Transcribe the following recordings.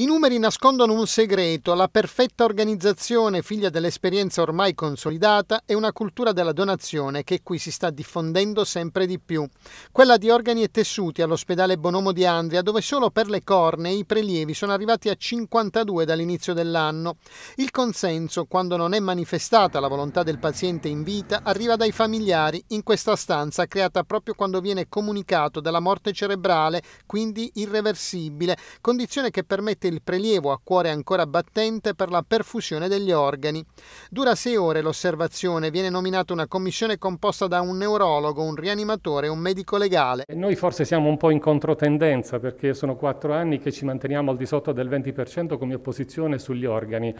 I numeri nascondono un segreto, la perfetta organizzazione figlia dell'esperienza ormai consolidata e una cultura della donazione che qui si sta diffondendo sempre di più. Quella di organi e tessuti all'ospedale Bonomo di Andria, dove solo per le corne i prelievi sono arrivati a 52 dall'inizio dell'anno. Il consenso, quando non è manifestata la volontà del paziente in vita, arriva dai familiari in questa stanza creata proprio quando viene comunicato della morte cerebrale, quindi irreversibile, condizione che permette il prelievo a cuore ancora battente per la perfusione degli organi. Dura sei ore l'osservazione, viene nominata una commissione composta da un neurologo, un rianimatore e un medico legale. Noi forse siamo un po' in controtendenza perché sono quattro anni che ci manteniamo al di sotto del 20% come opposizione sugli organi.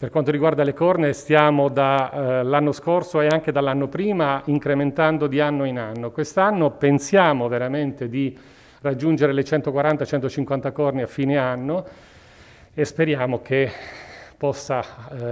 Per quanto riguarda le corne stiamo dall'anno eh, scorso e anche dall'anno prima incrementando di anno in anno. Quest'anno pensiamo veramente di raggiungere le 140-150 corni a fine anno e speriamo che possa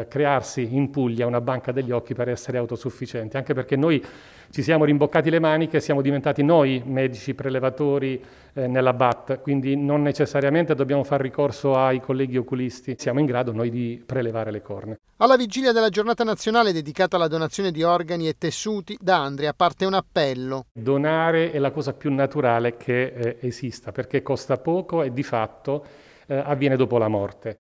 eh, crearsi in Puglia una banca degli occhi per essere autosufficienti, anche perché noi ci siamo rimboccati le maniche, siamo diventati noi medici prelevatori eh, nella BAT, quindi non necessariamente dobbiamo far ricorso ai colleghi oculisti, siamo in grado noi di prelevare le corne. Alla vigilia della giornata nazionale dedicata alla donazione di organi e tessuti, da Andrea parte un appello. Donare è la cosa più naturale che eh, esista, perché costa poco e di fatto eh, avviene dopo la morte.